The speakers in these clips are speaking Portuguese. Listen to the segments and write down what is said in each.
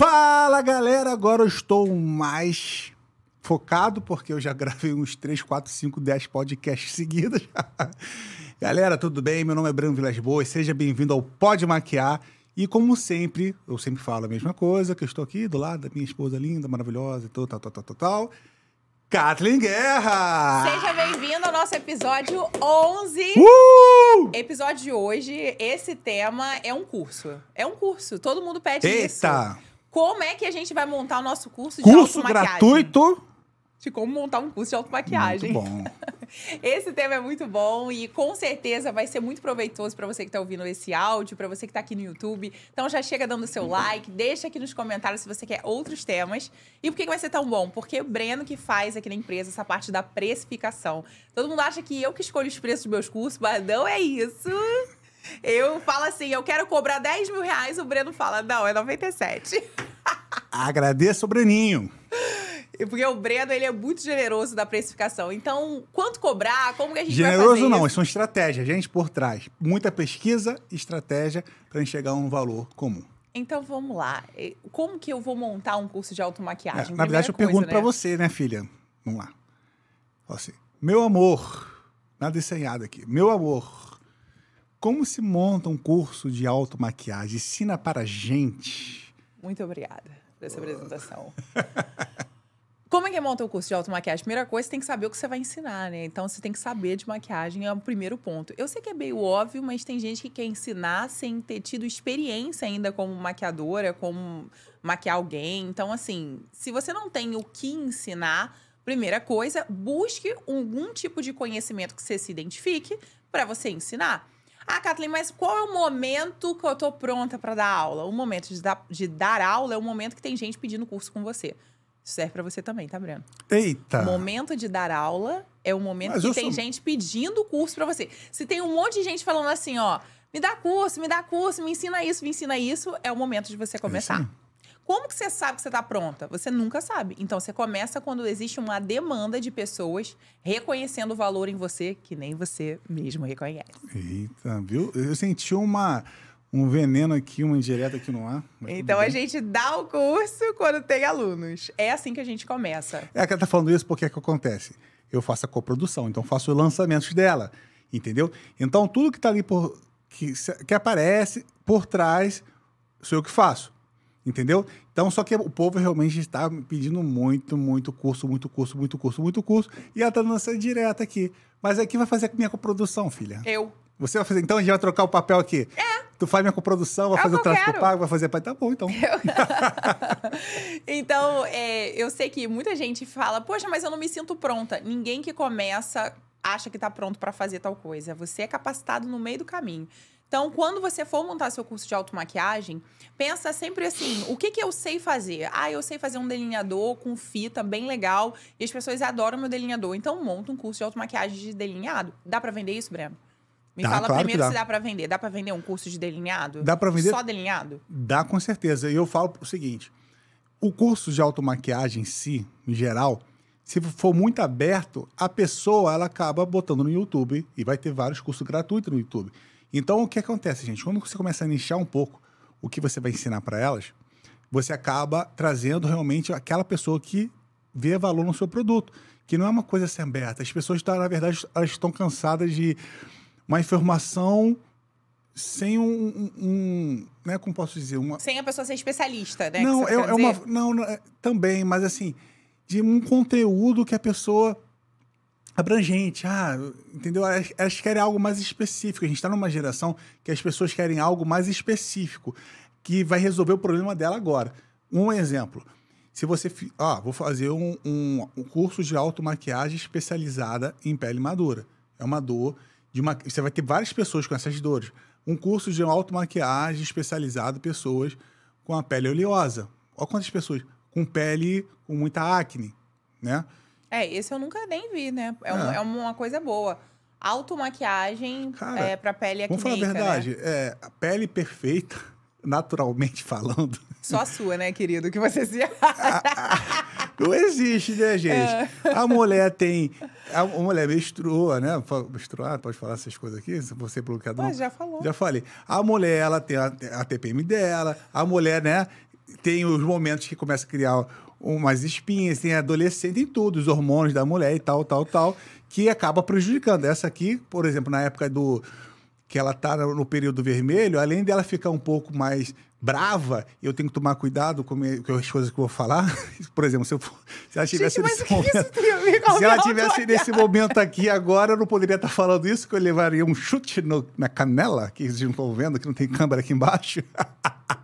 Fala galera, agora eu estou mais focado porque eu já gravei uns 3, 4, 5, 10 podcasts seguidos. galera, tudo bem? Meu nome é Bruno Vilas Boas, seja bem-vindo ao Pode Maquiar. E como sempre, eu sempre falo a mesma coisa, que eu estou aqui do lado da minha esposa linda, maravilhosa e tal, tal, tal, tal, tal. Kathleen Guerra! Seja bem-vindo ao nosso episódio 11. Uh! Episódio de hoje, esse tema é um curso. É um curso, todo mundo pede Eita. isso. Eita! Como é que a gente vai montar o nosso curso, curso de automaquiagem? Curso gratuito de como montar um curso de automaquiagem. Muito bom. esse tema é muito bom e com certeza vai ser muito proveitoso para você que está ouvindo esse áudio, para você que está aqui no YouTube. Então já chega dando seu like, deixa aqui nos comentários se você quer outros temas. E por que, que vai ser tão bom? Porque o Breno que faz aqui na empresa essa parte da precificação. Todo mundo acha que eu que escolho os preços dos meus cursos, mas não é isso. Eu falo assim, eu quero cobrar 10 mil reais, o Breno fala, não, é 97. Agradeço Breninho. Porque o Breno, ele é muito generoso da precificação. Então, quanto cobrar? Como que a gente generoso vai fazer não, isso? são é estratégias, gente, por trás. Muita pesquisa, estratégia para chegar a um valor comum. Então, vamos lá. Como que eu vou montar um curso de é, automaquiagem? É, na Primeira verdade, eu coisa, pergunto né? para você, né, filha? Vamos lá. Assim, meu amor, nada desenhado aqui. Meu amor, como se monta um curso de automaquiagem? Ensina para gente. Muito obrigada por essa apresentação. Como é que é monta o curso de automaquiagem? Primeira coisa, você tem que saber o que você vai ensinar, né? Então, você tem que saber de maquiagem, é o primeiro ponto. Eu sei que é meio óbvio, mas tem gente que quer ensinar sem ter tido experiência ainda como maquiadora, como maquiar alguém. Então, assim, se você não tem o que ensinar, primeira coisa, busque algum tipo de conhecimento que você se identifique para você ensinar. Ah, Kathleen, mas qual é o momento que eu tô pronta para dar aula? O momento de dar, de dar aula é o momento que tem gente pedindo curso com você. Isso serve para você também, tá, Breno? Eita! O momento de dar aula é o momento mas que tem sou... gente pedindo curso para você. Se tem um monte de gente falando assim, ó, me dá curso, me dá curso, me ensina isso, me ensina isso, é o momento de você começar. É como que você sabe que você está pronta? Você nunca sabe. Então você começa quando existe uma demanda de pessoas reconhecendo o valor em você que nem você mesmo reconhece. Eita, viu? Eu senti uma um veneno aqui, uma indireta aqui no ar. Então a gente dá o curso quando tem alunos. É assim que a gente começa. É que ela tá falando isso porque é que acontece. Eu faço a coprodução, então faço lançamentos dela, entendeu? Então tudo que está ali por que, que aparece por trás sou eu que faço. Entendeu? Então, só que o povo realmente está pedindo muito, muito curso, muito curso, muito curso, muito curso. E ela tá lançando direta aqui. Mas é quem vai fazer a minha coprodução, filha? Eu. Você vai fazer. Então a gente vai trocar o papel aqui. É. Tu faz minha coprodução, vai é fazer o tráfico pago, vai fazer. Tá bom, então. Eu... então, é, eu sei que muita gente fala, poxa, mas eu não me sinto pronta. Ninguém que começa acha que está pronto para fazer tal coisa. Você é capacitado no meio do caminho. Então, quando você for montar seu curso de automaquiagem, pensa sempre assim: o que, que eu sei fazer? Ah, eu sei fazer um delineador com fita bem legal e as pessoas adoram meu delineador. Então, monta um curso de automaquiagem de delineado. Dá para vender isso, Breno? Me dá, fala claro primeiro dá. se dá para vender. Dá para vender um curso de delineado? Dá para vender? Só delineado? Dá com certeza. E eu falo o seguinte: o curso de automaquiagem em si, em geral, se for muito aberto, a pessoa ela acaba botando no YouTube e vai ter vários cursos gratuitos no YouTube. Então, o que acontece, gente? Quando você começa a nichar um pouco o que você vai ensinar para elas, você acaba trazendo realmente aquela pessoa que vê valor no seu produto, que não é uma coisa sem assim aberta. As pessoas, tá, na verdade, elas estão cansadas de uma informação sem um, um, um, né, como posso dizer, uma... Sem a pessoa ser especialista, né? É não, é, é uma... Não, não, também, mas assim, de um conteúdo que a pessoa abrangente. Ah, entendeu? Elas, querem algo mais específico. A gente está numa geração que as pessoas querem algo mais específico que vai resolver o problema dela agora. Um exemplo. Se você. Ah, vou fazer um, um, um curso de automaquiagem especializada em pele madura. É uma dor de uma. Você vai ter várias pessoas com essas dores. Um curso de automaquiagem especializado pessoas com a pele oleosa. Olha quantas pessoas com pele com muita acne, né? É, esse eu nunca nem vi, né? É, um, ah. é uma coisa boa. Automaquiagem Cara, é, pra pele acrílica, Vamos falar a né? verdade, né? é, a pele perfeita, naturalmente falando. Só a sua, né, querido? Que você se... Não existe, né, gente? É. A mulher tem. A mulher menstrua, né? Menstruar, pode falar essas coisas aqui? Se você é que Mas já falou. Já falei. A mulher, ela tem a, a TPM dela, a mulher, né? Tem os momentos que começa a criar umas espinhas, tem adolescente, tem tudo, os hormônios da mulher e tal, tal, tal, que acaba prejudicando. Essa aqui, por exemplo, na época do que ela tá no período vermelho, além dela ficar um pouco mais brava, eu tenho que tomar cuidado com, as coisas que eu vou falar. Por exemplo, se, eu, se ela tivesse Gente, nesse momento, se ela tivesse nesse momento aqui agora, eu não poderia estar falando isso, que eu levaria um chute no, na canela, que vocês estão vendo, que não tem câmera aqui embaixo.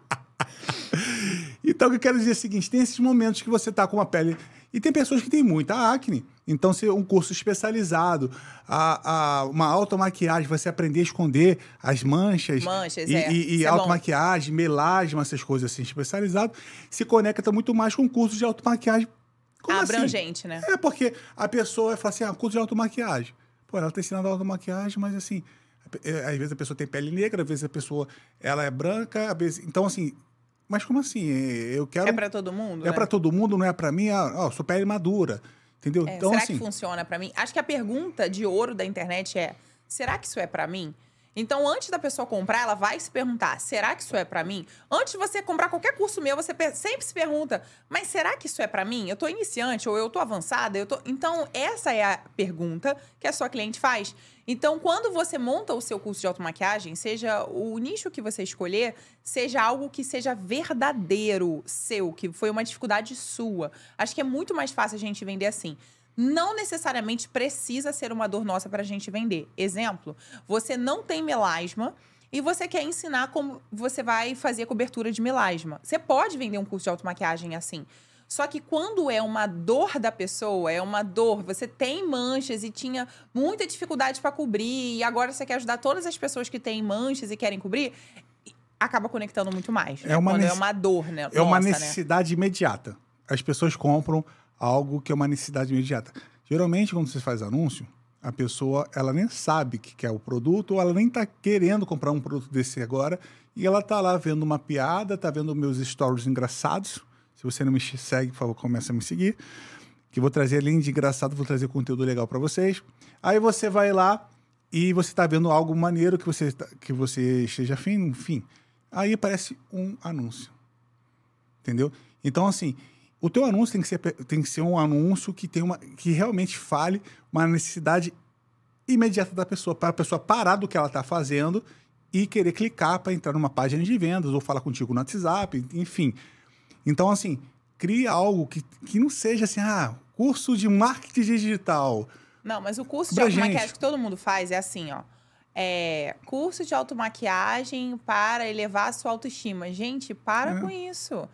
Então, o que eu quero dizer é o seguinte: tem esses momentos que você está com uma pele. E tem pessoas que têm muita acne. Então, se é um curso especializado, a, a, uma automaquiagem, você aprender a esconder as manchas. Manchas, e, é. E, e é automaquiagem, melasma, essas coisas assim, especializado, se conecta muito mais com cursos de automaquiagem. Como assim. Abrangente, assim? né? É, porque a pessoa fala assim: ah, curso de automaquiagem. Pô, ela está ensinando automaquiagem, mas assim. É, às vezes a pessoa tem pele negra, às vezes a pessoa ela é branca, vezes... então assim mas como assim? Eu quero. É para todo mundo? É né? para todo mundo, não é para mim? Ah, sou pele madura. Entendeu? É, então, será assim... que funciona para mim? Acho que a pergunta de ouro da internet é: será que isso é para mim? Então, antes da pessoa comprar, ela vai se perguntar: será que isso é para mim? Antes de você comprar qualquer curso meu, você sempre se pergunta: mas será que isso é para mim? Eu tô iniciante ou eu tô avançada? Eu tô... Então, essa é a pergunta que a sua cliente faz. Então, quando você monta o seu curso de automaquiagem, seja o nicho que você escolher, seja algo que seja verdadeiro seu, que foi uma dificuldade sua. Acho que é muito mais fácil a gente vender assim não necessariamente precisa ser uma dor nossa para a gente vender. Exemplo, você não tem melasma e você quer ensinar como você vai fazer a cobertura de melasma. Você pode vender um curso de automaquiagem assim. Só que quando é uma dor da pessoa, é uma dor, você tem manchas e tinha muita dificuldade para cobrir, e agora você quer ajudar todas as pessoas que têm manchas e querem cobrir, acaba conectando muito mais. É, né? uma, é uma dor, né? É Nossa, uma né? necessidade né? imediata. As pessoas compram, algo que é uma necessidade imediata. Geralmente, quando você faz anúncio, a pessoa ela nem sabe que quer o produto ou ela nem está querendo comprar um produto desse agora e ela está lá vendo uma piada, está vendo meus stories engraçados. Se você não me segue, por favor, comece a me seguir. Que vou trazer, além de engraçado, vou trazer conteúdo legal para vocês. Aí você vai lá e você está vendo algo maneiro que você, tá, que você esteja afim, enfim. Aí aparece um anúncio. Entendeu? Então, assim, o teu anúncio tem que ser, tem que ser um anúncio que, tem uma, que realmente fale uma necessidade imediata da pessoa, para a pessoa parar do que ela está fazendo e querer clicar para entrar numa página de vendas ou falar contigo no WhatsApp, enfim. Então, assim, crie algo que, que não seja assim, ah, curso de marketing digital. Não, mas o curso de automaquiagem que todo mundo faz é assim, ó. É, curso de automaquiagem para elevar a sua autoestima. Gente, para é. com isso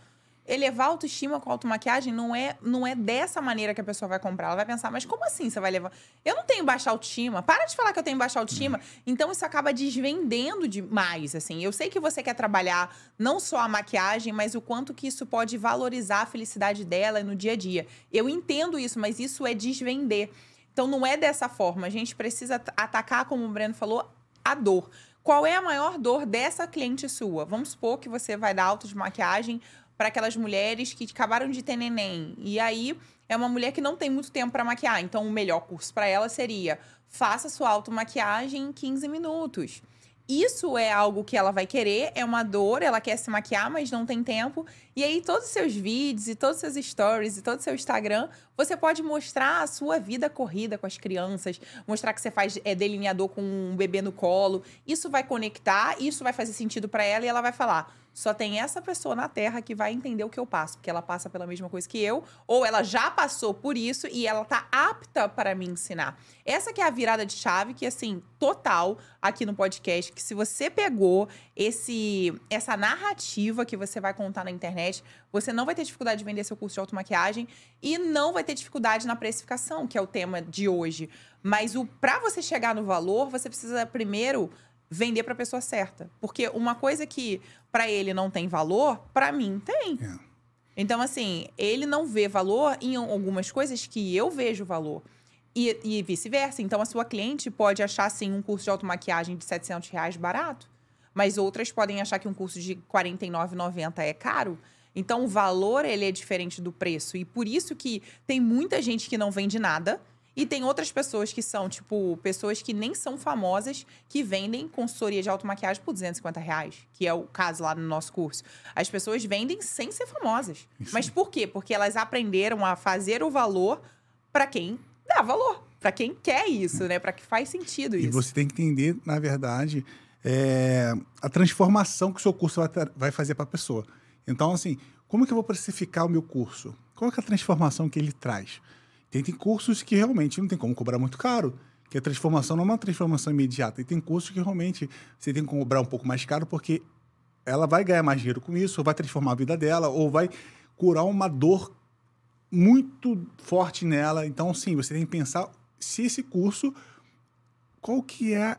elevar a autoestima com a automaquiagem não é, não é dessa maneira que a pessoa vai comprar. Ela vai pensar, mas como assim você vai levar? Eu não tenho baixa autoestima. Para de falar que eu tenho baixa autoestima. Uhum. Então isso acaba desvendendo demais, assim. Eu sei que você quer trabalhar não só a maquiagem, mas o quanto que isso pode valorizar a felicidade dela no dia a dia. Eu entendo isso, mas isso é desvender. Então não é dessa forma. A gente precisa atacar, como o Breno falou, a dor. Qual é a maior dor dessa cliente sua? Vamos supor que você vai dar auto de maquiagem para aquelas mulheres que acabaram de ter neném. E aí é uma mulher que não tem muito tempo para maquiar. Então, o melhor curso para ela seria: faça sua automaquiagem em 15 minutos. Isso é algo que ela vai querer, é uma dor, ela quer se maquiar, mas não tem tempo. E aí, todos os seus vídeos e todos os seus stories e todo o seu Instagram, você pode mostrar a sua vida corrida com as crianças, mostrar que você faz é, delineador com um bebê no colo. Isso vai conectar, isso vai fazer sentido para ela e ela vai falar: só tem essa pessoa na Terra que vai entender o que eu passo, porque ela passa pela mesma coisa que eu, ou ela já passou por isso e ela tá apta para me ensinar. Essa que é a virada de chave que assim, total aqui no podcast, que se você pegou esse essa narrativa que você vai contar na internet, você não vai ter dificuldade de vender seu curso de automaquiagem e não vai ter dificuldade na precificação, que é o tema de hoje. Mas o para você chegar no valor, você precisa primeiro vender para a pessoa certa. Porque uma coisa que para ele não tem valor, para mim tem. É. Então, assim, ele não vê valor em algumas coisas que eu vejo valor. E, e vice-versa. Então, a sua cliente pode achar, assim, um curso de automaquiagem de 700 reais barato, mas outras podem achar que um curso de R$ 49,90 é caro. Então, o valor, ele é diferente do preço. E por isso que tem muita gente que não vende nada, e tem outras pessoas que são, tipo, pessoas que nem são famosas, que vendem consultoria de automaquiagem por 250 reais, que é o caso lá no nosso curso. As pessoas vendem sem ser famosas. Isso. Mas por quê? Porque elas aprenderam a fazer o valor para quem dá valor, para quem quer isso, né? Para que faz sentido isso. E você tem que entender, na verdade, é, a transformação que o seu curso vai, fazer para a pessoa. Então, assim, como que eu vou precificar o meu curso? Qual é a transformação que ele traz? Tem, tem cursos que realmente não tem como cobrar muito caro, que a transformação não é uma transformação imediata. E tem cursos que realmente você tem que cobrar um pouco mais caro, porque ela vai ganhar mais dinheiro com isso, ou vai transformar a vida dela, ou vai curar uma dor muito forte nela. Então, sim, você tem que pensar se esse curso, qual que é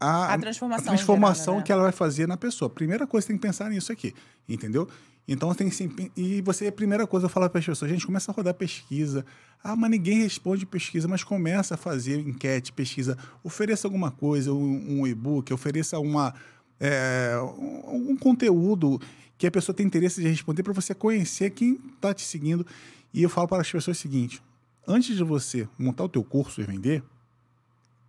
a, a transformação, a transformação né? que ela vai fazer na pessoa. Primeira coisa, você tem que pensar nisso aqui, entendeu? Então tem sempre E você, a primeira coisa eu falo para as pessoas, gente, começa a rodar pesquisa. Ah, mas ninguém responde pesquisa, mas começa a fazer enquete, pesquisa. Ofereça alguma coisa, um, um e-book, ofereça uma, é, um, um conteúdo que a pessoa tem interesse de responder para você conhecer quem está te seguindo. E eu falo para as pessoas o seguinte, antes de você montar o teu curso e vender,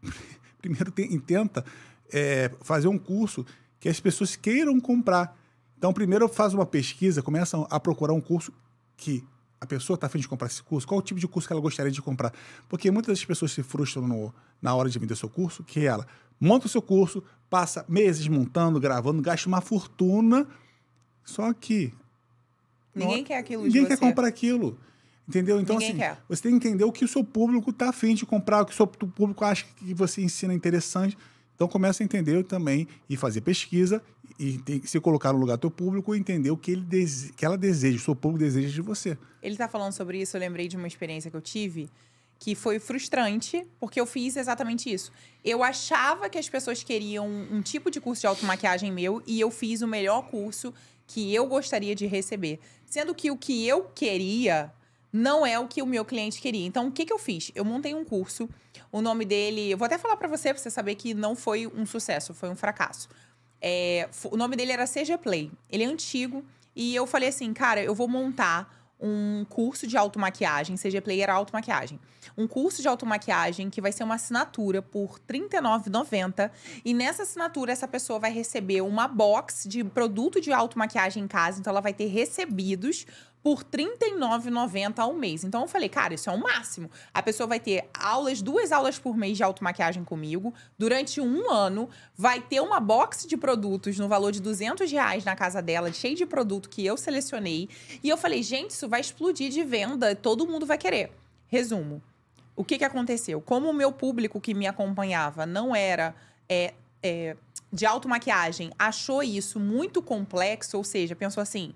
primeiro tenta é, fazer um curso que as pessoas queiram comprar então, primeiro faz uma pesquisa, começa a procurar um curso que a pessoa está afim de comprar esse curso, qual o tipo de curso que ela gostaria de comprar. Porque muitas das pessoas se frustram no, na hora de vender seu curso, que é ela monta o seu curso, passa meses montando, gravando, gasta uma fortuna, só que... Ninguém não, quer aquilo Ninguém quer você. comprar aquilo. Entendeu? Então, Ninguém assim, quer. você tem que entender o que o seu público está afim de comprar, o que o seu público acha que você ensina interessante. Então, começa a entender também e fazer pesquisa e tem, se colocar no lugar do teu público e entender o que, ele dese, que ela deseja, o seu público deseja de você. Ele está falando sobre isso, eu lembrei de uma experiência que eu tive que foi frustrante, porque eu fiz exatamente isso. Eu achava que as pessoas queriam um tipo de curso de automaquiagem meu e eu fiz o melhor curso que eu gostaria de receber. Sendo que o que eu queria não é o que o meu cliente queria. Então, o que, que eu fiz? Eu montei um curso, o nome dele. Eu vou até falar para você, para você saber que não foi um sucesso, foi um fracasso. É, o nome dele era CG Play. Ele é antigo. E eu falei assim, cara, eu vou montar um curso de automaquiagem. CG Play era automaquiagem. Um curso de automaquiagem que vai ser uma assinatura por R$ 39,90. E nessa assinatura, essa pessoa vai receber uma box de produto de automaquiagem em casa. Então, ela vai ter recebidos por R$ 39,90 ao mês. Então eu falei, cara, isso é o máximo. A pessoa vai ter aulas, duas aulas por mês de automaquiagem comigo, durante um ano, vai ter uma box de produtos no valor de 200 reais na casa dela, cheio de produto que eu selecionei. E eu falei, gente, isso vai explodir de venda, todo mundo vai querer. Resumo, o que, que aconteceu? Como o meu público que me acompanhava não era... É, é, de automaquiagem achou isso muito complexo, ou seja, pensou assim: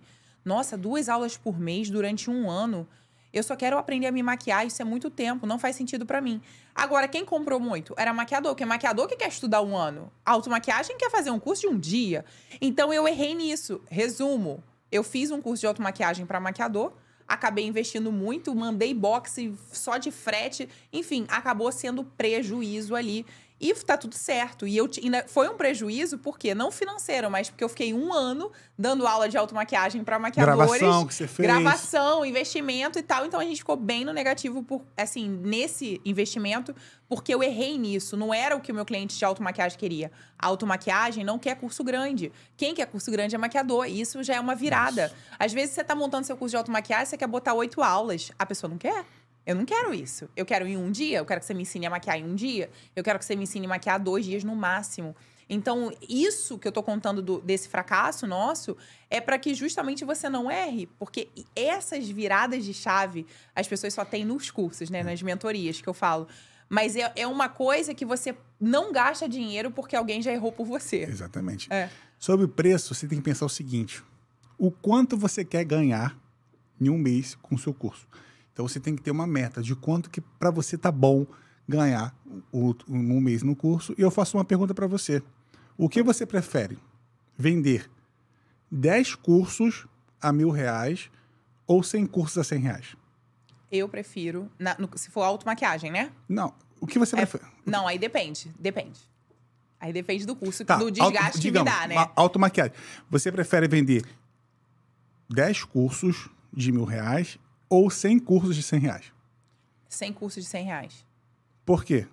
nossa, duas aulas por mês durante um ano. Eu só quero aprender a me maquiar, isso é muito tempo, não faz sentido para mim. Agora, quem comprou muito era maquiador, porque maquiador que quer estudar um ano. Automaquiagem quer fazer um curso de um dia. Então eu errei nisso. Resumo: eu fiz um curso de automaquiagem para maquiador, acabei investindo muito, mandei boxe só de frete, enfim, acabou sendo prejuízo ali. E tá tudo certo. E eu ainda foi um prejuízo, porque não financeiro, mas porque eu fiquei um ano dando aula de automaquiagem para maquiadores. Gravação que você fez. Gravação, investimento e tal. Então a gente ficou bem no negativo, por, assim, nesse investimento, porque eu errei nisso. Não era o que o meu cliente de automaquiagem queria. A automaquiagem não quer curso grande. Quem quer curso grande é maquiador. E isso já é uma virada. Nossa. Às vezes você tá montando seu curso de automaquiagem, você quer botar oito aulas. A pessoa não quer. Eu não quero isso. Eu quero em um dia, eu quero que você me ensine a maquiar em um dia, eu quero que você me ensine a maquiar dois dias no máximo. Então, isso que eu tô contando do, desse fracasso nosso é para que justamente você não erre, porque essas viradas de chave as pessoas só têm nos cursos, né, nas mentorias que eu falo. Mas é, é uma coisa que você não gasta dinheiro porque alguém já errou por você. Exatamente. É. Sobre o preço, você tem que pensar o seguinte: o quanto você quer ganhar em um mês com o seu curso. Então você tem que ter uma meta de quanto que para você tá bom ganhar um mês no curso. E eu faço uma pergunta para você: o que você prefere vender 10 cursos a mil reais ou 100 cursos a 100 reais? Eu prefiro, na, no, se for maquiagem, né? Não. O que você é, prefere? Não, aí depende. Depende. Aí depende do curso, tá, do desgaste auto, digamos, que me dá, né? Auto-maquiagem. Você prefere vender 10 cursos de mil reais ou 100 cursos de 100 reais? 100 cursos de 100 reais. Por quê?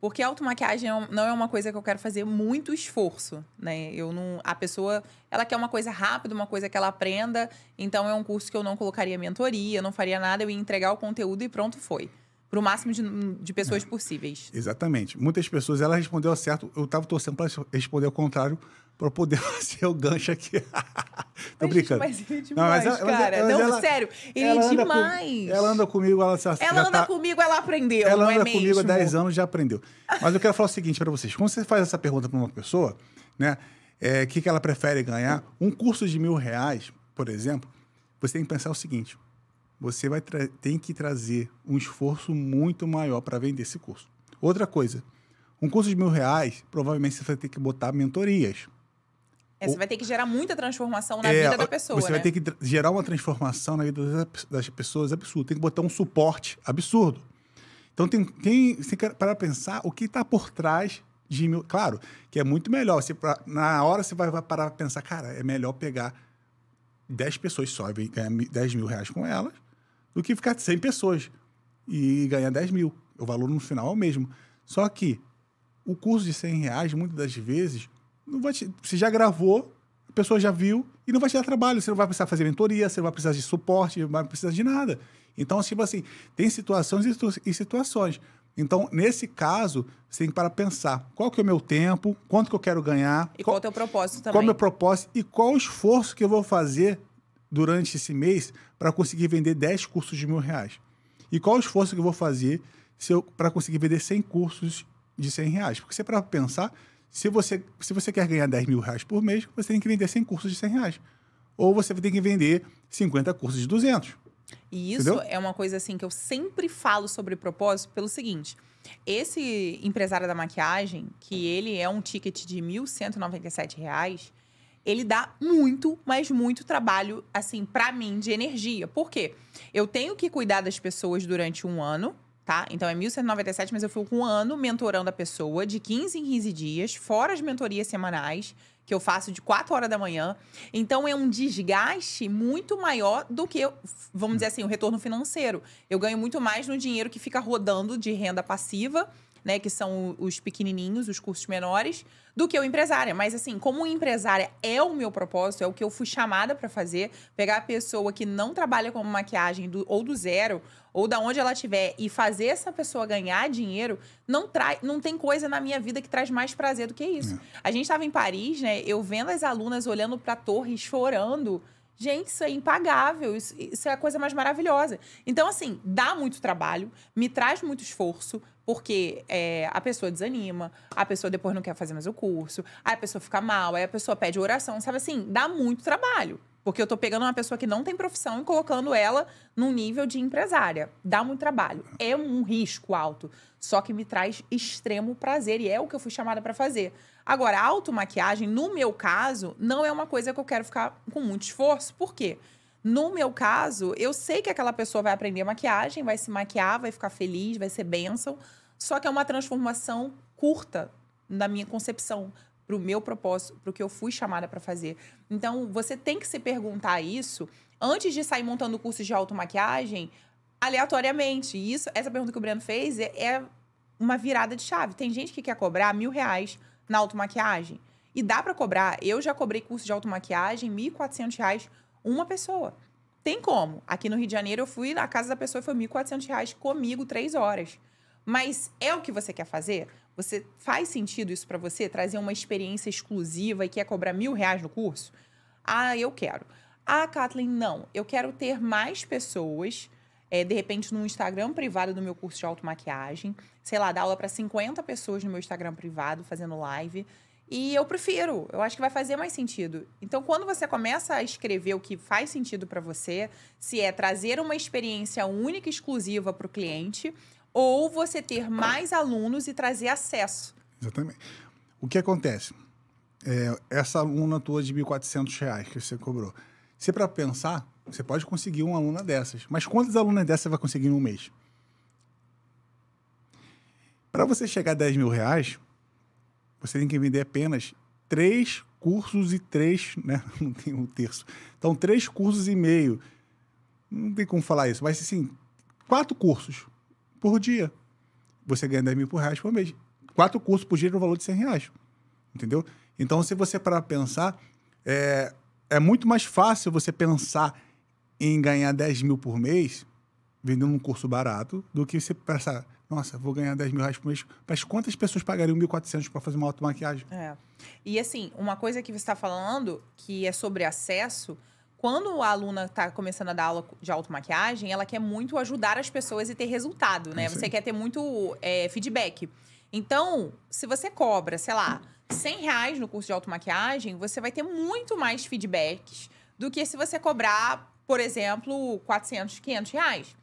Porque a automaquiagem é não é uma coisa que eu quero fazer muito esforço, né? Eu não, a pessoa, ela quer uma coisa rápida, uma coisa que ela aprenda, então é um curso que eu não colocaria mentoria, não faria nada, eu ia entregar o conteúdo e pronto, foi. Para o máximo de, de pessoas é. possíveis. Exatamente. Muitas pessoas, ela respondeu certo, eu estava torcendo para responder ao contrário, para poder fazer o gancho aqui. Tô brincando. Mas ele é demais, não, mas, ela, cara. Mas, não, ela, sério. Ele é demais. Com, ela anda comigo, ela já, Ela anda tá, comigo, ela aprendeu. Ela anda é comigo mesmo? há 10 anos já aprendeu. Mas eu quero falar o seguinte para vocês: quando você faz essa pergunta para uma pessoa, né? É, o é, que, que ela prefere ganhar? Um curso de mil reais, por exemplo, você tem que pensar o seguinte: você vai tem que trazer um esforço muito maior para vender esse curso. Outra coisa, um curso de mil reais, provavelmente você vai ter que botar mentorias é, você vai ter que gerar muita transformação na é, vida da pessoa. Você né? vai ter que gerar uma transformação na vida das pessoas absurdo. Tem que botar um suporte absurdo. Então tem, tem, tem que parar pensar o que está por trás de mil. Claro, que é muito melhor. Você, pra, na hora você vai, vai parar para pensar, cara, é melhor pegar 10 pessoas só e ganhar 10 mil reais com elas, do que ficar 100 pessoas e ganhar 10 mil. O valor no final é o mesmo. Só que o curso de 100 reais, muitas das vezes, não vai te, você já gravou, a pessoa já viu e não vai te dar trabalho. Você não vai precisar fazer mentoria, você não vai precisar de suporte, não vai precisar de nada. Então, tipo assim, tem situações e situações. Então, nesse caso, você tem que para pensar qual que é o meu tempo, quanto que eu quero ganhar. E qual, qual é o teu propósito também. Qual é o meu propósito e qual o esforço que eu vou fazer durante esse mês para conseguir vender 10 cursos de mil reais. E qual o esforço que eu vou fazer para conseguir vender 100 cursos de 100 reais. Porque você para pensar, se você, se você quer ganhar 10 mil reais por mês, você tem que vender 100 cursos de 100 reais. Ou você tem que vender 50 cursos de 200. E isso Entendeu? é uma coisa assim que eu sempre falo sobre propósito pelo seguinte. Esse empresário da maquiagem, que ele é um ticket de R$ 1.197, ele dá muito, mas muito trabalho, assim, para mim, de energia. Por quê? Eu tenho que cuidar das pessoas durante um ano, tá? Então é 1.197, mas eu fico um ano mentorando a pessoa de 15 em 15 dias, fora as mentorias semanais, que eu faço de 4 horas da manhã. Então é um desgaste muito maior do que, vamos dizer assim, o retorno financeiro. Eu ganho muito mais no dinheiro que fica rodando de renda passiva né, que são os pequenininhos, os cursos menores, do que o empresária. Mas assim, como empresária é o meu propósito, é o que eu fui chamada para fazer, pegar a pessoa que não trabalha com maquiagem do, ou do zero, ou da onde ela estiver, e fazer essa pessoa ganhar dinheiro, não, trai, não tem coisa na minha vida que traz mais prazer do que isso. É. A gente estava em Paris, né? Eu vendo as alunas olhando para torres, chorando. Gente, isso é impagável, isso, isso, é a coisa mais maravilhosa. Então, assim, dá muito trabalho, me traz muito esforço, porque é, a pessoa desanima, a pessoa depois não quer fazer mais o curso, aí a pessoa fica mal, aí a pessoa pede oração, sabe assim? Dá muito trabalho. Porque eu tô pegando uma pessoa que não tem profissão e colocando ela num nível de empresária. Dá muito trabalho. É um risco alto. Só que me traz extremo prazer e é o que eu fui chamada para fazer. Agora, automaquiagem, no meu caso, não é uma coisa que eu quero ficar com muito esforço. Por quê? Porque no meu caso, eu sei que aquela pessoa vai aprender maquiagem, vai se maquiar, vai ficar feliz, vai ser bênção. Só que é uma transformação curta na minha concepção, para o meu propósito, para o que eu fui chamada para fazer. Então, você tem que se perguntar isso antes de sair montando cursos de automaquiagem aleatoriamente. Isso, essa pergunta que o Breno fez é, é uma virada de chave. Tem gente que quer cobrar mil reais na automaquiagem. E dá para cobrar. Eu já cobrei curso de automaquiagem, R$ 1.400 uma pessoa. Tem como. Aqui no Rio de Janeiro, eu fui na casa da pessoa e foi R$ 1.400 comigo, três horas. Mas é o que você quer fazer? Você faz sentido isso para você? Trazer uma experiência exclusiva e quer cobrar mil reais no curso? Ah, eu quero. Ah, Kathleen, não. Eu quero ter mais pessoas, é, de repente, no Instagram privado do meu curso de automaquiagem. Sei lá, dar aula para 50 pessoas no meu Instagram privado, fazendo live. E eu prefiro, eu acho que vai fazer mais sentido. Então, quando você começa a escrever o que faz sentido para você, se é trazer uma experiência única e exclusiva para o cliente, ou você ter mais alunos e trazer acesso. Exatamente. O que acontece? É, essa aluna tua de R$ 1.400 que você cobrou. Se para pensar, você pode conseguir uma aluna dessas. Mas quantas alunas dessas você vai conseguir em um mês? Para você chegar a R$ mil reais, você tem que vender apenas três cursos e três, né? Não tem um terço. Então, três cursos e meio. Não tem como falar isso, mas assim, quatro cursos por dia. Você ganha 10 mil por reais por mês. Quatro cursos por dia no valor de 100 reais. Entendeu? Então, se você para pensar, é, é muito mais fácil você pensar em ganhar 10 mil por mês vendendo um curso barato do que você pensar, nossa, vou ganhar 10 mil reais por mês. Mas quantas pessoas pagariam 1.400 para fazer uma automaquiagem? É. E assim, uma coisa que você está falando, que é sobre acesso, quando a aluna está começando a dar aula de automaquiagem, ela quer muito ajudar as pessoas e ter resultado, né? É você quer ter muito é, feedback. Então, se você cobra, sei lá, 100 reais no curso de automaquiagem, você vai ter muito mais feedbacks do que se você cobrar, por exemplo, 400, 500 reais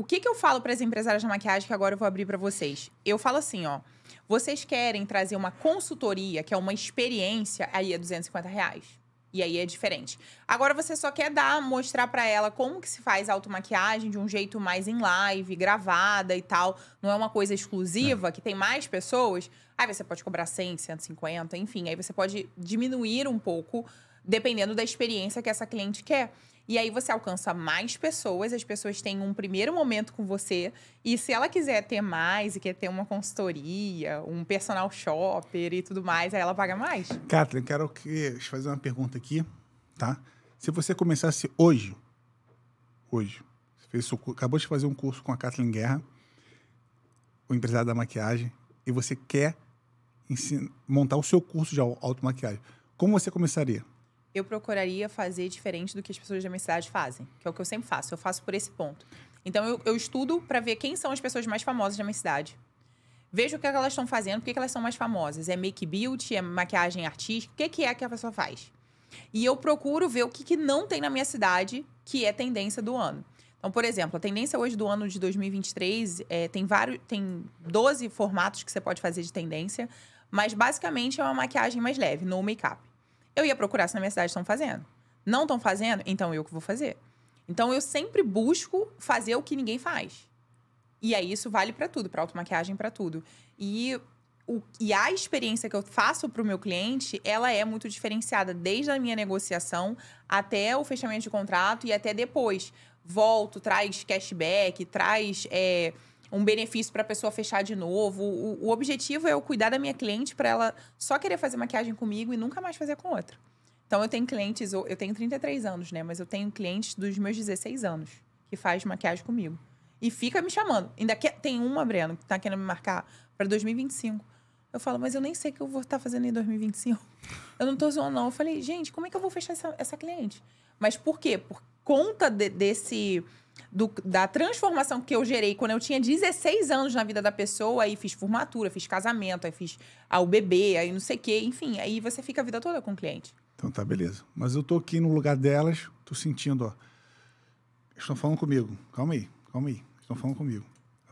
o que, que eu falo para as empresárias de maquiagem que agora eu vou abrir para vocês? Eu falo assim, ó. Vocês querem trazer uma consultoria, que é uma experiência, aí é 250 reais. E aí é diferente. Agora você só quer dar, mostrar para ela como que se faz automaquiagem de um jeito mais em live, gravada e tal. Não é uma coisa exclusiva, não. É. que tem mais pessoas. Aí você pode cobrar 100, 150, enfim. Aí você pode diminuir um pouco, dependendo da experiência que essa cliente quer. E aí você alcança mais pessoas, as pessoas têm um primeiro momento com você. E se ela quiser ter mais e quer ter uma consultoria, um personal shopper e tudo mais, aí ela paga mais. Kathleen, quero que fazer uma pergunta aqui, tá? Se você começasse hoje, hoje, fez, acabou de fazer um curso com a Kathleen Guerra, o empresário da maquiagem, e você quer ensinar, montar o seu curso de automaquiagem, como você começaria? eu procuraria fazer diferente do que as pessoas da minha cidade fazem, que é o que eu sempre faço. Eu faço por esse ponto. Então, eu, eu estudo para ver quem são as pessoas mais famosas da minha cidade. Vejo o que, é que elas estão fazendo, por que, é que elas são mais famosas. É make build, é maquiagem artística, o que, é que é que a pessoa faz? E eu procuro ver o que, que não tem na minha cidade, que é tendência do ano. Então, por exemplo, a tendência hoje do ano de 2023 é, tem vários, tem 12 formatos que você pode fazer de tendência, mas basicamente é uma maquiagem mais leve, no make-up eu ia procurar se na minha cidade estão fazendo. Não estão fazendo? Então eu que vou fazer. Então eu sempre busco fazer o que ninguém faz. E aí isso vale para tudo, para automaquiagem, para tudo. E o, e a experiência que eu faço para o meu cliente, ela é muito diferenciada, desde a minha negociação até o fechamento de contrato e até depois. Volto, traz cashback, traz é, um benefício para a pessoa fechar de novo. O, o objetivo é eu cuidar da minha cliente para ela só querer fazer maquiagem comigo e nunca mais fazer com outra. Então eu tenho clientes, eu tenho 33 anos, né? Mas eu tenho clientes dos meus 16 anos que faz maquiagem comigo. E fica me chamando. Ainda que, tem uma, Breno, que tá querendo me marcar para 2025. Eu falo, mas eu nem sei o que eu vou estar tá fazendo em 2025. Eu não tô zoando, não. Eu falei, gente, como é que eu vou fechar essa, essa cliente? Mas por quê? Por conta de, desse do, da transformação que eu gerei quando eu tinha 16 anos na vida da pessoa, aí fiz formatura, fiz casamento, aí fiz ah, o bebê, aí não sei o quê, enfim, aí você fica a vida toda com o cliente. Então tá, beleza. Mas eu tô aqui no lugar delas, tô sentindo, ó. Estão falando comigo. Calma aí, calma aí. Estão falando comigo.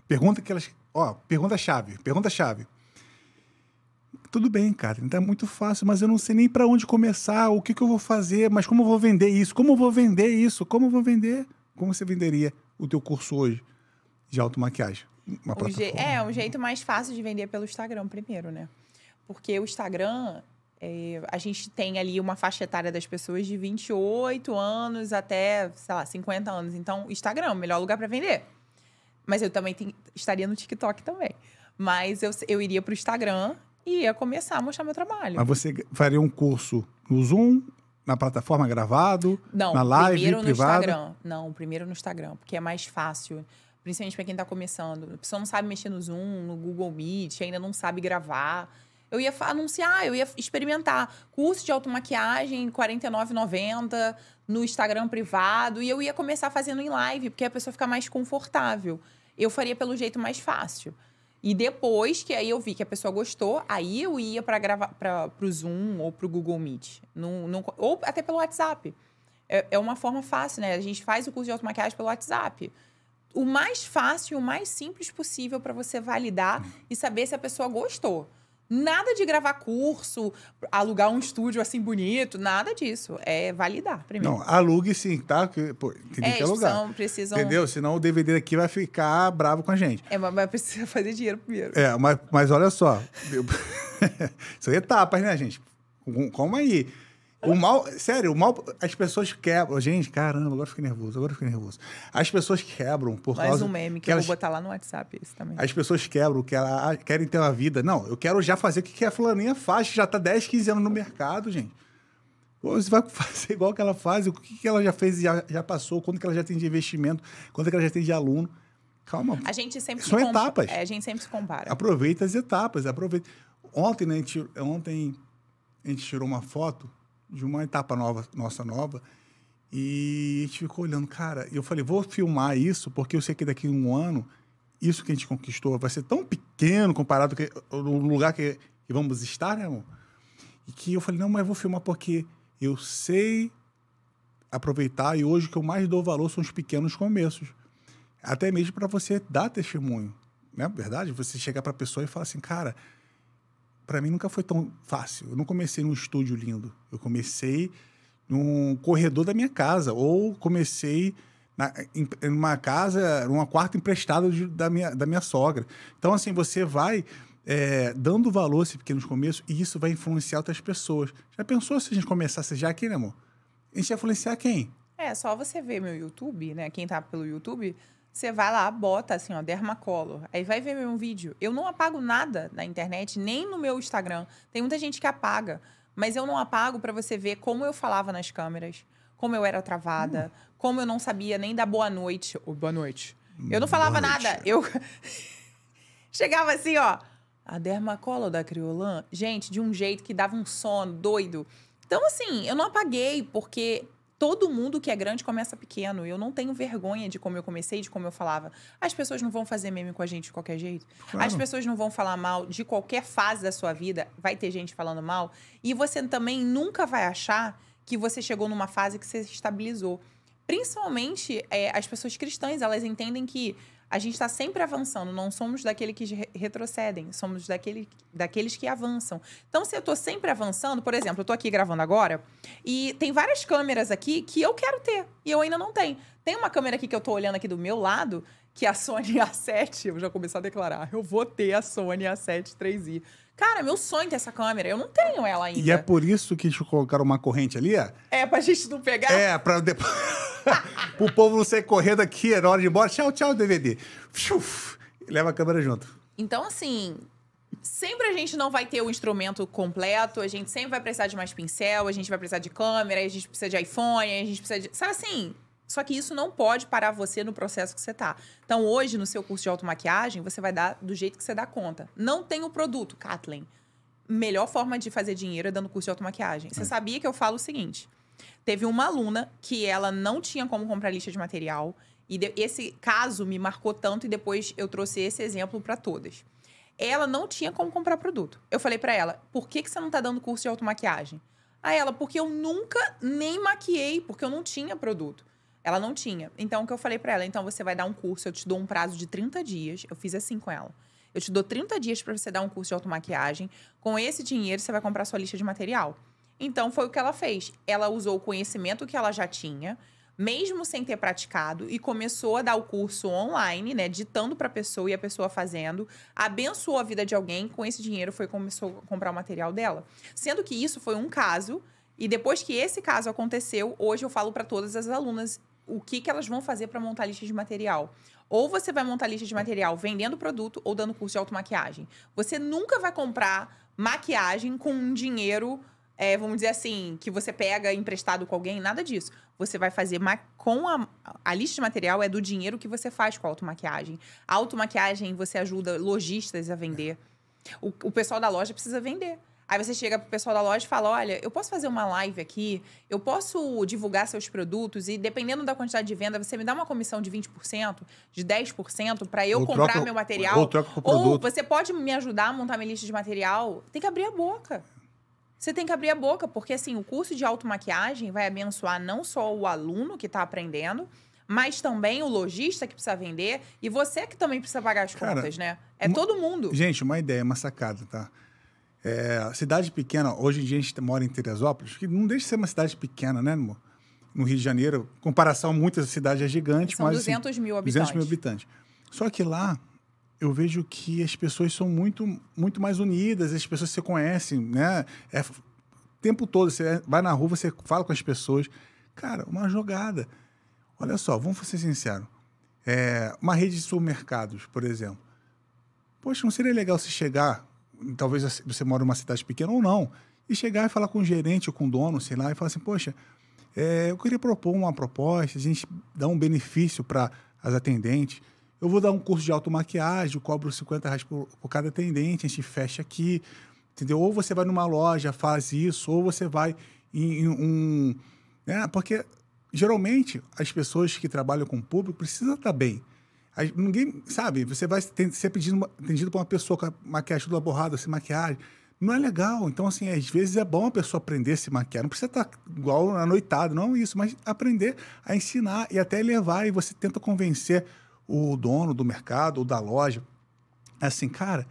Pergunta que elas. Ó, pergunta-chave, pergunta-chave. Tudo bem, Catherine, tá muito fácil, mas eu não sei nem para onde começar, o que, que eu vou fazer, mas como eu vou vender isso? Como eu vou vender isso? Como eu vou vender? Como você venderia o teu curso hoje de automaquiagem? Uma je... É, um jeito mais fácil de vender pelo Instagram primeiro, né? Porque o Instagram, é... a gente tem ali uma faixa etária das pessoas de 28 anos até, sei lá, 50 anos. Então, Instagram, é o melhor lugar para vender. Mas eu também tem... estaria no TikTok também. Mas eu, eu iria para o Instagram e ia começar a mostrar meu trabalho. Mas você faria um curso no Zoom na plataforma gravado? Não, na live, primeiro no privado? Instagram. Não, primeiro no Instagram, porque é mais fácil. Principalmente para quem está começando. A pessoa não sabe mexer no Zoom, no Google Meet, ainda não sabe gravar. Eu ia anunciar, eu ia experimentar. Curso de automaquiagem, R$ 49,90 no Instagram privado. E eu ia começar fazendo em live, porque a pessoa fica mais confortável. Eu faria pelo jeito mais fácil. E depois que aí eu vi que a pessoa gostou, aí eu ia para gravar para o Zoom ou para o Google Meet. Não, não, ou até pelo WhatsApp. É, é uma forma fácil, né? A gente faz o curso de automaquiagem pelo WhatsApp. O mais fácil, o mais simples possível para você validar e saber se a pessoa gostou. Nada de gravar curso, alugar um estúdio assim bonito, nada disso. É validar primeiro. Não, alugue sim, tá? Porque, pô, tem é, que alugar. São, precisam... Entendeu? Senão o DVD aqui vai ficar bravo com a gente. É, mas, mas precisa fazer dinheiro primeiro. É, mas, mas olha só. São etapas, é né, gente? como aí. O mal, sério, o mal, as pessoas quebram. Gente, caramba, agora fiquei nervoso, agora fiquei nervoso. As pessoas quebram por Mais causa. Mais um meme que, que eu elas, vou botar lá no WhatsApp esse também. As pessoas quebram, que ela, ah, querem ter uma vida. Não, eu quero já fazer o que a fulaninha faz, que já tá 10, 15 anos no mercado, gente. Você vai fazer igual que ela faz, o que, que ela já fez e já, já passou, quanto que ela já tem de investimento, quanto que ela já tem de aluno. Calma. A gente sempre São se etapas. É, a gente sempre se compara. Aproveita as etapas, aproveita. Ontem, né, gente, ontem a gente tirou uma foto de uma etapa nova, nossa nova. E a gente ficou olhando, cara, eu falei, vou filmar isso, porque eu sei que daqui a um ano, isso que a gente conquistou vai ser tão pequeno comparado com o lugar que, que vamos estar, né, amor? E que eu falei, não, mas eu vou filmar porque eu sei aproveitar e hoje o que eu mais dou valor são os pequenos começos. Até mesmo para você dar testemunho, né? Verdade? Você chegar para a pessoa e falar assim, cara, para mim nunca foi tão fácil. Eu não comecei num estúdio lindo. Eu comecei num corredor da minha casa ou comecei na, em, numa casa, numa quarta emprestada de, da, minha, da minha sogra. Então, assim, você vai é, dando valor a esses pequenos começos e isso vai influenciar outras pessoas. Já pensou se a gente começasse já aqui, né, amor? A gente ia influenciar quem? É, só você ver meu YouTube, né? Quem tá pelo YouTube, você vai lá, bota assim, ó, dermacolor. Aí vai ver meu vídeo. Eu não apago nada na internet, nem no meu Instagram. Tem muita gente que apaga, mas eu não apago para você ver como eu falava nas câmeras, como eu era travada, hum. como eu não sabia nem dar boa noite. Ou boa noite. eu não falava nada. Eu chegava assim, ó, a dermacolor da Criolan, gente, de um jeito que dava um sono doido. Então, assim, eu não apaguei, porque todo mundo que é grande começa pequeno. Eu não tenho vergonha de como eu comecei, de como eu falava. As pessoas não vão fazer meme com a gente de qualquer jeito. Claro. As pessoas não vão falar mal de qualquer fase da sua vida. Vai ter gente falando mal. E você também nunca vai achar que você chegou numa fase que você se estabilizou. Principalmente é, as pessoas cristãs, elas entendem que a gente está sempre avançando, não somos daqueles que retrocedem, somos daquele, daqueles que avançam. Então, se eu estou sempre avançando, por exemplo, eu estou aqui gravando agora e tem várias câmeras aqui que eu quero ter e eu ainda não tenho. Tem uma câmera aqui que eu estou olhando aqui do meu lado, que é a Sony A7, eu já comecei a declarar, eu vou ter a Sony A7 3i. Cara, meu sonho é ter essa câmera. Eu não tenho ela ainda. E é por isso que te colocaram uma corrente ali, é É, pra gente não pegar. É, pra depois. o povo não sair correndo aqui, é hora de ir embora. Tchau, tchau, DVD. Uf, leva a câmera junto. Então, assim, sempre a gente não vai ter o instrumento completo, a gente sempre vai precisar de mais pincel, a gente vai precisar de câmera, a gente precisa de iPhone, a gente precisa de. Sabe assim? Só que isso não pode parar você no processo que você está. Então, hoje, no seu curso de automaquiagem, você vai dar do jeito que você dá conta. Não tem o produto, Kathleen. Melhor forma de fazer dinheiro é dando curso de automaquiagem. Você hum. sabia que eu falo o seguinte: teve uma aluna que ela não tinha como comprar lista de material. E esse caso me marcou tanto e depois eu trouxe esse exemplo para todas. Ela não tinha como comprar produto. Eu falei para ela: por que, que você não está dando curso de automaquiagem? A ela, porque eu nunca nem maquiei, porque eu não tinha produto. Ela não tinha. Então, o que eu falei para ela? Então, você vai dar um curso, eu te dou um prazo de 30 dias. Eu fiz assim com ela. Eu te dou 30 dias para você dar um curso de automaquiagem. Com esse dinheiro, você vai comprar sua lista de material. Então, foi o que ela fez. Ela usou o conhecimento que ela já tinha, mesmo sem ter praticado, e começou a dar o curso online, né? Ditando para pessoa e a pessoa fazendo. Abençoou a vida de alguém. Com esse dinheiro, foi começou a comprar o material dela. Sendo que isso foi um caso. E depois que esse caso aconteceu, hoje eu falo para todas as alunas o que, que elas vão fazer para montar a lista de material. Ou você vai montar a lista de material vendendo produto ou dando curso de automaquiagem. Você nunca vai comprar maquiagem com um dinheiro, é, vamos dizer assim, que você pega emprestado com alguém, nada disso. Você vai fazer com a, a lista de material é do dinheiro que você faz com a automaquiagem. A automaquiagem você ajuda lojistas a vender. O, o pessoal da loja precisa vender. Aí você chega pro pessoal da loja e fala: olha, eu posso fazer uma live aqui, eu posso divulgar seus produtos e dependendo da quantidade de venda, você me dá uma comissão de 20%, de 10% para eu ou comprar meu material. Ou com produto. Ou você pode me ajudar a montar minha lista de material. Tem que abrir a boca. Você tem que abrir a boca, porque assim, o curso de automaquiagem vai abençoar não só o aluno que está aprendendo, mas também o lojista que precisa vender e você que também precisa pagar as Cara, contas, né? É uma... todo mundo. Gente, uma ideia, uma sacada, tá? É, cidade pequena, hoje em dia a gente mora em Teresópolis, que não deixa de ser uma cidade pequena, né, amor? No Rio de Janeiro, comparação, muitas cidades é gigante, São mas. 200 assim, mil habitantes. 200 mil habitantes. Só que lá, eu vejo que as pessoas são muito, muito mais unidas, as pessoas se conhecem, né? É, o tempo todo, você vai na rua, você fala com as pessoas. Cara, uma jogada. Olha só, vamos ser sinceros. É, uma rede de supermercados, por exemplo. Poxa, não seria legal se chegar talvez você mora numa cidade pequena ou não, e chegar e falar com o gerente ou com o dono, sei lá, e falar assim, poxa, é, eu queria propor uma proposta, a gente dá um benefício para as atendentes, eu vou dar um curso de automaquiagem, cobro 50 reais por, por, cada atendente, a gente fecha aqui, entendeu? Ou você vai numa loja, faz isso, ou você vai em, em um... Né? Porque, geralmente, as pessoas que trabalham com o público precisam estar tá bem, Ninguém, sabe, você vai ser pedindo, atendido por uma pessoa com a maquiagem toda borrada, sem maquiagem. Não é legal. Então, assim, às vezes é bom a pessoa aprender a se maquiar. Não precisa estar igual na noitada, não isso, mas aprender a ensinar e até levar. E você tenta convencer o dono do mercado ou da loja. É assim, cara,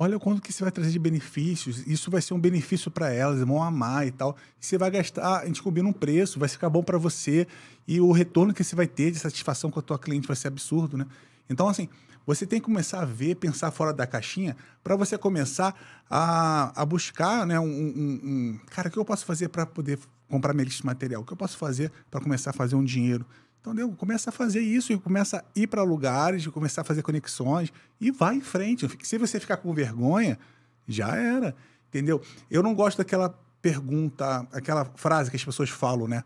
olha o quanto que você vai trazer de benefícios, isso vai ser um benefício para elas, vão amar e tal. E você vai gastar, a gente combina um preço, vai ficar bom para você e o retorno que você vai ter de satisfação com a tua cliente vai ser absurdo, né? Então, assim, você tem que começar a ver, pensar fora da caixinha, para você começar a, a buscar, né, um, um, um... Cara, o que eu posso fazer para poder comprar minha lista de material? O que eu posso fazer para começar a fazer um dinheiro? Então, Diego, começa a fazer isso, começa a ir para lugares, começar a fazer conexões e vai em frente. Se você ficar com vergonha, já era, entendeu? Eu não gosto daquela pergunta, aquela frase que as pessoas falam, né?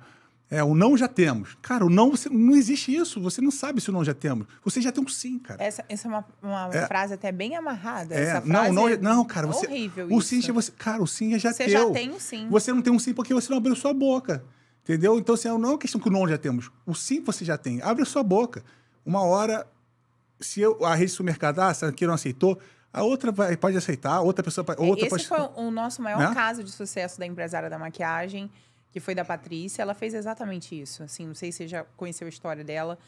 É, o não já temos. Cara, o não, você, não existe isso. Você não sabe se o não já temos. Você já tem um sim, cara. Essa, essa é uma, uma é, frase até bem amarrada. É, não, é não, não, cara. Você, horrível o sim, você, cara, o sim já é já você teu. Você já tem um sim. Você não tem um sim porque você não abriu sua boca. Entendeu? Então, assim, não é uma questão que o não já temos. O sim você já tem. Abre a sua boca. Uma hora, se eu, a rede de supermercado, ah, essa aqui não aceitou, a outra vai, pode aceitar, outra pessoa pode. É, outra Esse pode... foi o nosso maior né? caso de sucesso da empresária da maquiagem, que foi da Patrícia. Ela fez exatamente isso. Assim, não sei se você já conheceu a história dela,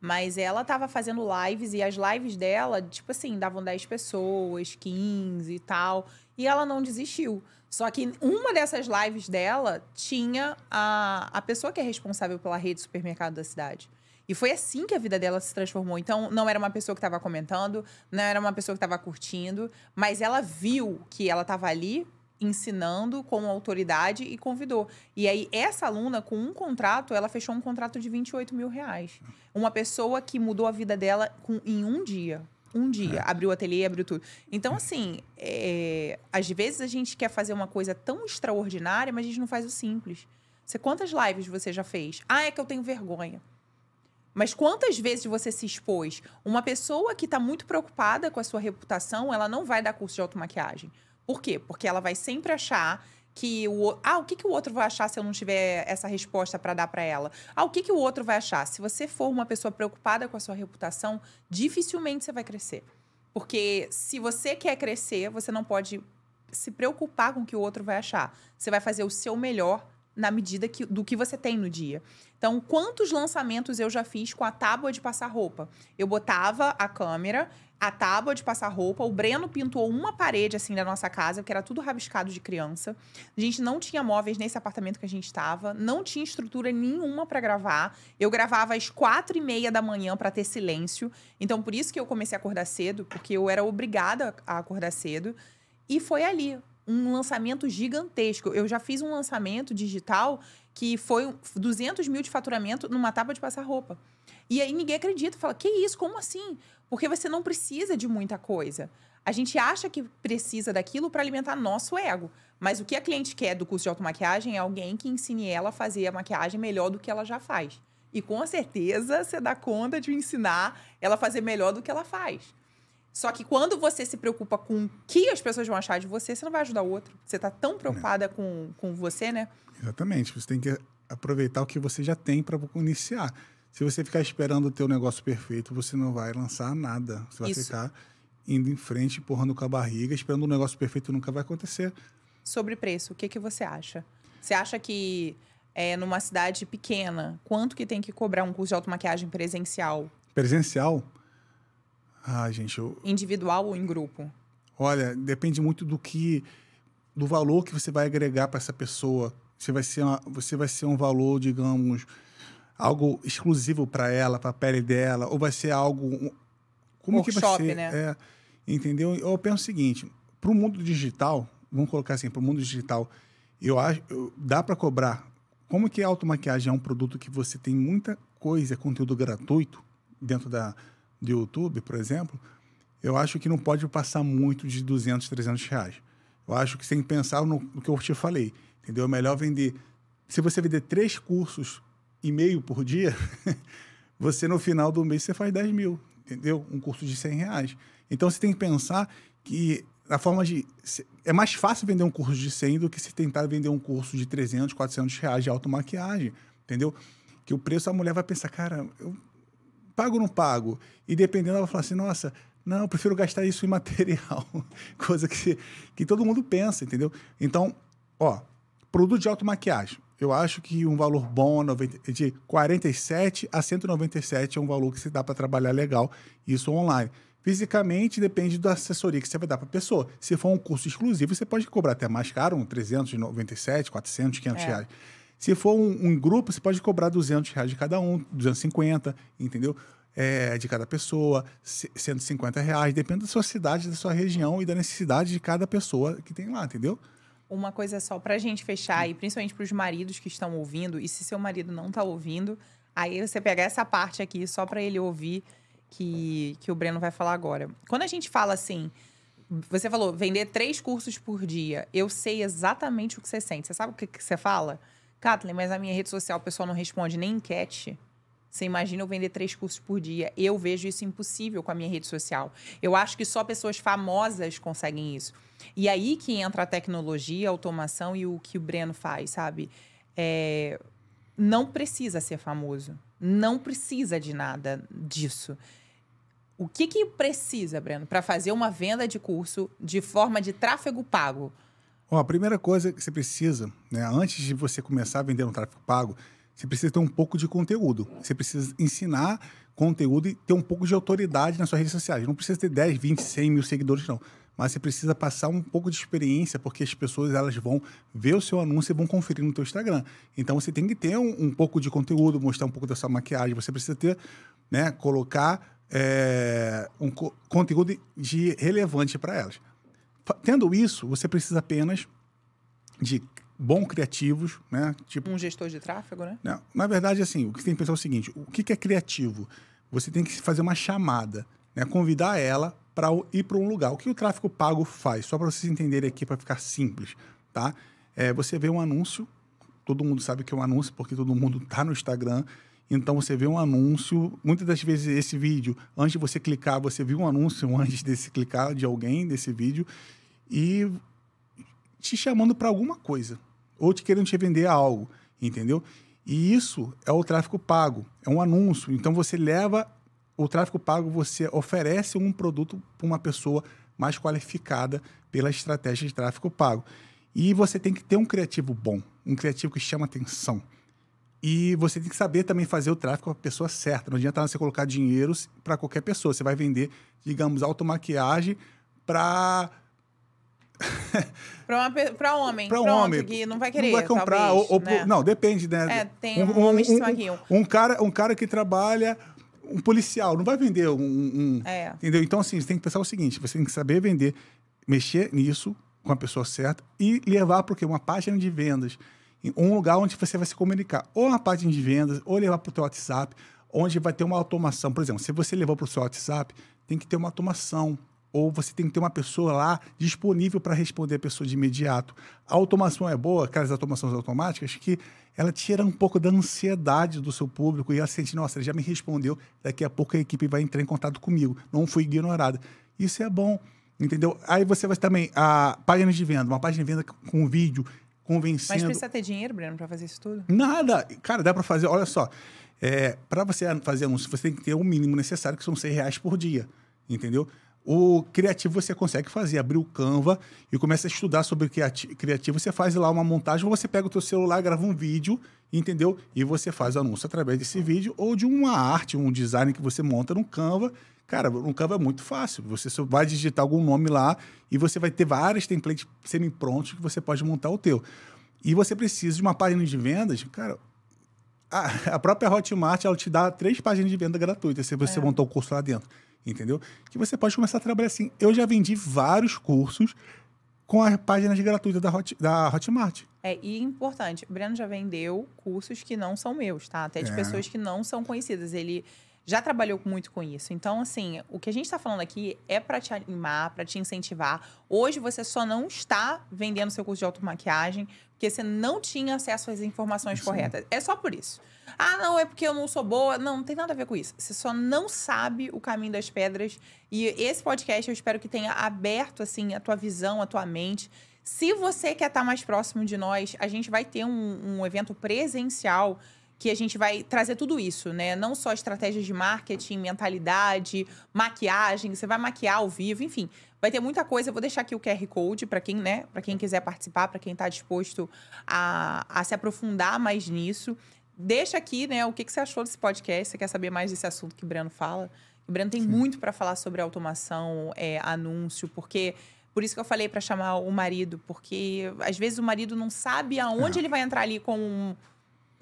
mas ela estava fazendo lives e as lives dela, tipo assim, davam 10 pessoas, 15 e tal. E ela não desistiu. Só que uma dessas lives dela tinha a, a pessoa que é responsável pela rede de supermercado da cidade. E foi assim que a vida dela se transformou. Então, não era uma pessoa que estava comentando, não era uma pessoa que estava curtindo, mas ela viu que ela estava ali ensinando com autoridade e convidou. E aí, essa aluna, com um contrato, ela fechou um contrato de 28 mil reais. Uma pessoa que mudou a vida dela com, em um dia um dia. É. Abriu o ateliê, abriu tudo. Então, é. assim, é, às vezes a gente quer fazer uma coisa tão extraordinária, mas a gente não faz o simples. Você, quantas lives você já fez? Ah, é que eu tenho vergonha. Mas quantas vezes você se expôs? Uma pessoa que está muito preocupada com a sua reputação, ela não vai dar curso de automaquiagem. Por quê? Porque ela vai sempre achar que o ah, o que, que o outro vai achar se eu não tiver essa resposta para dar para ela? Ah, o que, que o outro vai achar? Se você for uma pessoa preocupada com a sua reputação, dificilmente você vai crescer. Porque se você quer crescer, você não pode se preocupar com o que o outro vai achar. Você vai fazer o seu melhor na medida que, do que você tem no dia. Então, quantos lançamentos eu já fiz com a tábua de passar roupa? Eu botava a câmera, a tábua de passar roupa. O Breno pintou uma parede assim da nossa casa, que era tudo rabiscado de criança. A gente não tinha móveis nesse apartamento que a gente estava, não tinha estrutura nenhuma para gravar. Eu gravava às quatro e meia da manhã para ter silêncio. Então, por isso que eu comecei a acordar cedo, porque eu era obrigada a acordar cedo. E foi ali um lançamento gigantesco. Eu já fiz um lançamento digital que foi 200 mil de faturamento numa tábua de passar roupa. E aí ninguém acredita, fala: que isso? Como assim? Porque você não precisa de muita coisa. A gente acha que precisa daquilo para alimentar nosso ego. Mas o que a cliente quer do curso de automaquiagem é alguém que ensine ela a fazer a maquiagem melhor do que ela já faz. E com certeza você dá conta de ensinar ela a fazer melhor do que ela faz. Só que quando você se preocupa com o que as pessoas vão achar de você, você não vai ajudar o outro. Você está tão preocupada com, com você, né? Exatamente. Você tem que aproveitar o que você já tem para iniciar. Se você ficar esperando o teu negócio perfeito, você não vai lançar nada. Você vai Isso. ficar indo em frente, empurrando com a barriga, esperando o um negócio perfeito nunca vai acontecer. Sobre preço, o que, que você acha? Você acha que é, numa cidade pequena, quanto que tem que cobrar um curso de automaquiagem presencial? Presencial? Presencial? Ah, gente, eu... Individual ou em grupo? Olha, depende muito do que, do valor que você vai agregar para essa pessoa. Você vai ser, uma, você vai ser um valor, digamos, algo exclusivo para ela, para a pele dela, ou vai ser algo, como Workshop, que vai ser? Né? É, entendeu? Eu penso o seguinte: para o mundo digital, vamos colocar assim, para o mundo digital, eu acho, eu, dá para cobrar. Como que a automaquiagem é um produto que você tem muita coisa, conteúdo gratuito dentro da do YouTube, por exemplo, eu acho que não pode passar muito de 200, 300 reais. Eu acho que você tem que pensar no, no que eu te falei, entendeu? É melhor vender. Se você vender três cursos e meio por dia, você no final do mês você faz 10 mil, entendeu? Um curso de 100 reais. Então você tem que pensar que a forma de. É mais fácil vender um curso de 100 do que se tentar vender um curso de 300, 400 reais de automaquiagem, entendeu? Que o preço a mulher vai pensar, cara, eu pago ou não pago? E dependendo, ela fala assim, nossa, não, eu prefiro gastar isso em material. Coisa que, que todo mundo pensa, entendeu? Então, ó, produto de automaquiagem. Eu acho que um valor bom, 90, de 47 a 197 é um valor que se dá para trabalhar legal, isso online. Fisicamente, depende da assessoria que você vai dar para a pessoa. Se for um curso exclusivo, você pode cobrar até mais caro, um 397, 400, 500 é. reais. Se for um, um grupo, você pode cobrar 200 reais de cada um, 250, entendeu? É, de cada pessoa, 150 reais, depende da sua cidade, da sua região e da necessidade de cada pessoa que tem lá, entendeu? Uma coisa só para a gente fechar, e principalmente para os maridos que estão ouvindo, e se seu marido não está ouvindo, aí você pega essa parte aqui só para ele ouvir que, que o Breno vai falar agora. Quando a gente fala assim, você falou vender três cursos por dia, eu sei exatamente o que você sente. Você sabe o que, que você fala? Kathleen, mas a minha rede social o pessoal não responde nem enquete. Você imagina eu vender três cursos por dia? Eu vejo isso impossível com a minha rede social. Eu acho que só pessoas famosas conseguem isso. E aí que entra a tecnologia, a automação e o que o Breno faz, sabe? É... Não precisa ser famoso. Não precisa de nada disso. O que, que precisa, Breno, para fazer uma venda de curso de forma de tráfego pago? Bom, a primeira coisa que você precisa, né, antes de você começar a vender no tráfego pago, você precisa ter um pouco de conteúdo. Você precisa ensinar conteúdo e ter um pouco de autoridade nas suas redes sociais. Não precisa ter 10, 20, 100 mil seguidores, não. Mas você precisa passar um pouco de experiência, porque as pessoas elas vão ver o seu anúncio e vão conferir no teu Instagram. Então, você tem que ter um, um pouco de conteúdo, mostrar um pouco da sua maquiagem. Você precisa ter, né, colocar é, um co conteúdo de relevante para elas. Tendo isso, você precisa apenas de bom criativos, né? Tipo, um gestor de tráfego, né? Não, na verdade, assim, o que você tem que pensar é o seguinte: o que, que é criativo? Você tem que fazer uma chamada, né? Convidar ela para ir para um lugar. O que o tráfego pago faz? Só para vocês entenderem aqui, para ficar simples, tá? É, você vê um anúncio, todo mundo sabe que é um anúncio, porque todo mundo tá no Instagram. Então você vê um anúncio, muitas das vezes esse vídeo, antes de você clicar, você viu um anúncio antes desse clicar de alguém desse vídeo e te chamando para alguma coisa ou te querendo te vender algo, entendeu? E isso é o tráfego pago, é um anúncio. Então você leva o tráfego pago, você oferece um produto para uma pessoa mais qualificada pela estratégia de tráfego pago. E você tem que ter um criativo bom, um criativo que chama atenção, e você tem que saber também fazer o tráfego com a pessoa certa. Não adianta você colocar dinheiro para qualquer pessoa. Você vai vender, digamos, automaquiagem para para homem. Para um homem. Que não vai querer. Não vai comprar. Talvez, ou, ou, né? Não, depende, né? É, tem um, um, homem um, um, cara, um cara que trabalha. Um policial não vai vender um. um é. Entendeu? Então, assim, você tem que pensar o seguinte: você tem que saber vender, mexer nisso com a pessoa certa e levar porque uma página de vendas um lugar onde você vai se comunicar, ou na página de vendas, ou levar para o seu WhatsApp, onde vai ter uma automação. Por exemplo, se você levou para o seu WhatsApp, tem que ter uma automação, ou você tem que ter uma pessoa lá disponível para responder a pessoa de imediato. A automação é boa, aquelas automações automáticas, que ela tira um pouco da ansiedade do seu público e ela sente, nossa, ele já me respondeu, daqui a pouco a equipe vai entrar em contato comigo, não fui ignorada. Isso é bom, entendeu? Aí você vai também, a página de venda, uma página de venda com vídeo, convencendo. Mas precisa ter dinheiro, Breno, para fazer isso tudo? Nada. Cara, dá para fazer. Olha só. É, para você fazer anúncio, você tem que ter o mínimo necessário, que são 100 reais por dia. Entendeu? O criativo você consegue fazer, abrir o Canva e começa a estudar sobre o criativo. Você faz lá uma montagem, ou você pega o teu celular, grava um vídeo, entendeu? E você faz o anúncio através desse vídeo ou de uma arte, um design que você monta no Canva Cara, no Canva é muito fácil. Você só vai digitar algum nome lá e você vai ter vários templates semi-prontos que você pode montar o teu. E você precisa de uma página de vendas, cara. A, a própria Hotmart ela te dá três páginas de venda gratuitas se você é. montar o curso lá dentro, entendeu? Que você pode começar a trabalhar assim. Eu já vendi vários cursos com as páginas gratuitas da, Hot, da Hotmart. É, e importante, o Breno já vendeu cursos que não são meus, tá? Até de é. pessoas que não são conhecidas. Ele já trabalhou muito com isso. Então, assim, o que a gente está falando aqui é para te animar, para te incentivar. Hoje você só não está vendendo seu curso de automaquiagem porque você não tinha acesso às informações Sim. corretas. É só por isso. Ah, não, é porque eu não sou boa. Não, não tem nada a ver com isso. Você só não sabe o caminho das pedras. E esse podcast eu espero que tenha aberto, assim, a tua visão, a tua mente. Se você quer estar mais próximo de nós, a gente vai ter um, um evento presencial que a gente vai trazer tudo isso, né? Não só estratégias de marketing, mentalidade, maquiagem, você vai maquiar ao vivo, enfim. Vai ter muita coisa. Eu vou deixar aqui o QR Code para quem, né, para quem quiser participar, para quem está disposto a, a se aprofundar mais nisso. Deixa aqui, né, o que, que você achou desse podcast, você quer saber mais desse assunto que o Breno fala. O Breno tem Sim. muito para falar sobre automação, é, anúncio, porque por isso que eu falei para chamar o marido, porque às vezes o marido não sabe aonde é. ele vai entrar ali com um,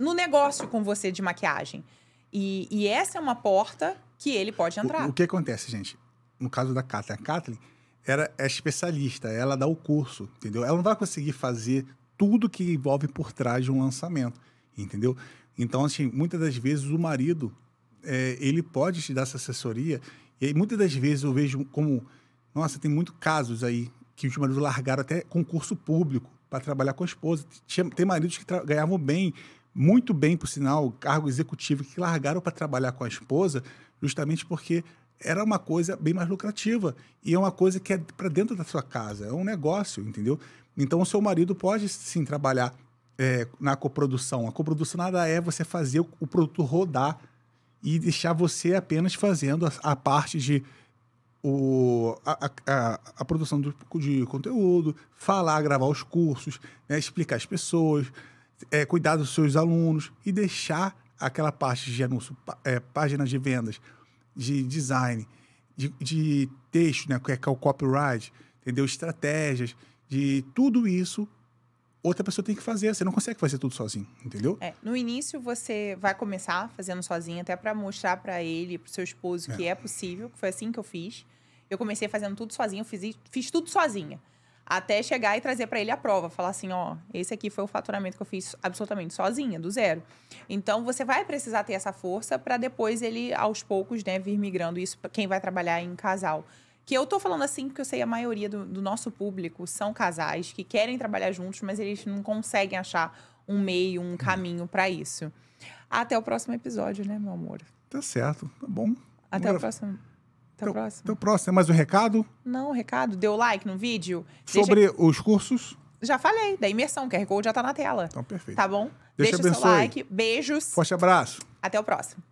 no negócio com você de maquiagem. E, e essa é uma porta que ele pode entrar. O, o que acontece, gente? No caso da Kathleen, a Kathleen era, é especialista, ela dá o curso, entendeu? Ela não vai conseguir fazer tudo que envolve por trás de um lançamento, entendeu? Então, assim, muitas das vezes o marido, é, ele pode te dar essa assessoria, e aí, muitas das vezes eu vejo como, nossa, tem muitos casos aí que os maridos largaram até concurso público para trabalhar com a esposa. Tinha, tem maridos que ganhavam bem, muito bem, por sinal, o cargo executivo que largaram para trabalhar com a esposa, justamente porque era uma coisa bem mais lucrativa e é uma coisa que é para dentro da sua casa, é um negócio, entendeu? Então o seu marido pode sim trabalhar é, na coprodução. A coprodução nada é você fazer o, produto rodar e deixar você apenas fazendo a, a parte de o, a, a, a produção do, de conteúdo, falar, gravar os cursos, né, explicar as pessoas, é, cuidar dos seus alunos e deixar aquela parte de anúncio, é, páginas de vendas, de design, de, de texto, né, é, que é o copyright, entendeu? Estratégias, de tudo isso outra pessoa tem que fazer. Você não consegue fazer tudo sozinho, entendeu? É, no início você vai começar fazendo sozinho, até para mostrar para ele, para seu esposo, é. que é possível, que foi assim que eu fiz. Eu comecei fazendo tudo sozinho, fiz, fiz tudo sozinha até chegar e trazer para ele a prova, falar assim, ó, esse aqui foi o faturamento que eu fiz absolutamente sozinha, do zero. Então você vai precisar ter essa força para depois ele aos poucos, né, vir migrando isso quem vai trabalhar em casal. Que eu tô falando assim porque eu sei a maioria do, do nosso público são casais que querem trabalhar juntos, mas eles não conseguem achar um meio, um caminho para isso. Até o próximo episódio, né, meu amor? Tá certo, tá bom. Até Agora... o próximo. Tá teu, então, próximo? Então, teu próximo. É mais um recado? Não, recado. Deu like no vídeo? Sobre Deixa... os cursos? Já falei, da imersão. O QR Code já tá na tela. Então, perfeito. Tá bom? Deixa, Deixa o seu like. Beijos. Forte abraço. Até o próximo.